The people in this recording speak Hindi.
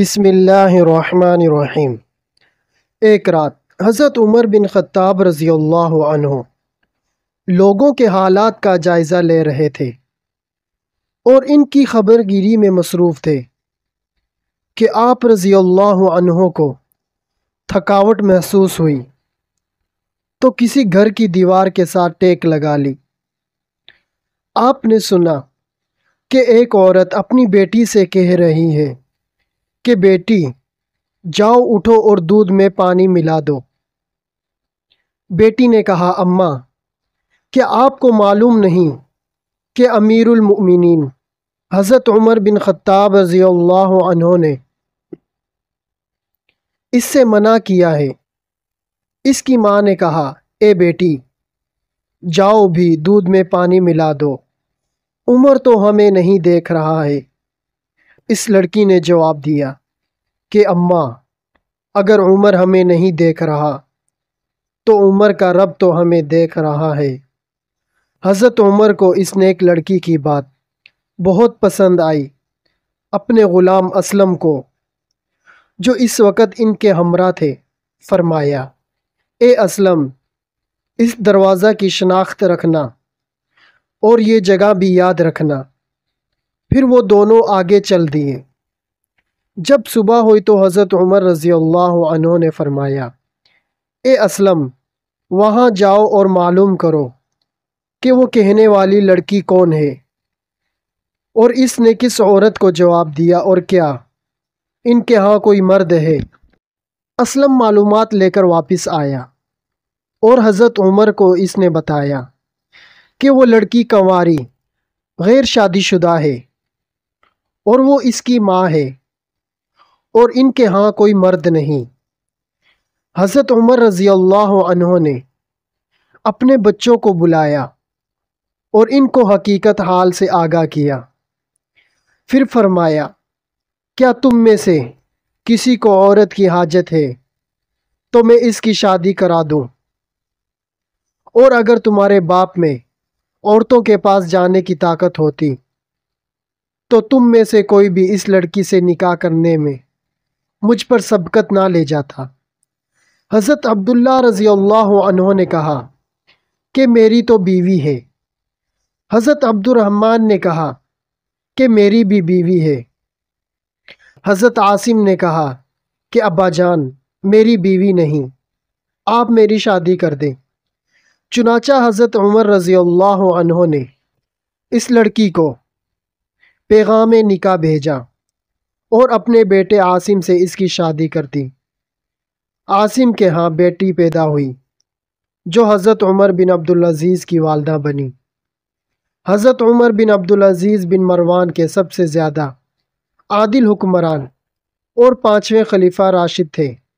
बिसमीम एक रात हज़रत उमर बिन ख़ताब रज़ी लोगों के हालात का जायज़ा ले रहे थे और इनकी खबरगिरी में मसरूफ़ थे कि आप रज़ी को थकावट महसूस हुई तो किसी घर की दीवार के साथ टेक लगा ली आपने सुना कि एक औरत अपनी बेटी से कह रही है कि बेटी जाओ उठो और दूध में पानी मिला दो बेटी ने कहा अम्मा क्या आपको मालूम नहीं कि अमीरमिन हज़रत उमर बिन ख़त्ताब रज़ी ने इससे मना किया है इसकी माँ ने कहा ए बेटी जाओ भी दूध में पानी मिला दो उमर तो हमें नहीं देख रहा है इस लड़की ने जवाब दिया कि अम्मा अगर उमर हमें नहीं देख रहा तो उमर का रब तो हमें देख रहा है हज़रत उमर को इस नेक लड़की की बात बहुत पसंद आई अपने ग़ुलाम असलम को जो इस वक़्त इनके हमरा थे फरमाया ए असलम इस दरवाज़ा की शनाख्त रखना और ये जगह भी याद रखना फिर वो दोनों आगे चल दिए जब सुबह हुई तो हज़रत उमर रज़ी अल्लाह ने फरमाया ए असलम वहाँ जाओ और मालूम करो कि वो कहने वाली लड़की कौन है और इसने किस औरत को जवाब दिया और क्या इनके यहाँ कोई मर्द है असलम मालूम लेकर वापस आया और हज़रत उमर को इसने बताया कि वो लड़की कंवारी गैर शादीशुदा है और वो इसकी माँ है और इनके यहाँ कोई मर्द नहीं हज़रत उमर रज़ी अल्लाह ने अपने बच्चों को बुलाया और इनको हकीकत हाल से आगाह किया फिर फरमाया क्या तुम में से किसी को औरत की हाजत है तो मैं इसकी शादी करा दूं और अगर तुम्हारे बाप में औरतों के पास जाने की ताकत होती तो तुम में से कोई भी इस लड़की से निकाह करने में मुझ पर सबकत ना ले जाता हज़रत अब्दुल्ला रज़ी अल्लाह ने कहा कि मेरी तो बीवी है हज़रत अब्दुलरहमान ने कहा कि मेरी भी बीवी है हज़रत आसिम ने कहा कि अब्बा जान मेरी बीवी नहीं आप मेरी शादी कर दें चुनाचा हज़रत उमर रज़ी अल्लाह ने इस लड़की को पैगाम निका भेजा और अपने बेटे आसिम से इसकी शादी कर दी आसिम के यहाँ बेटी पैदा हुई जो हज़रत उमर बिन अजीज की वालदा बनी हज़रत उमर बिन अजीज बिन मरवान के सबसे ज़्यादा आदिल हुक्मरान और पाँचवें खलीफा राशिद थे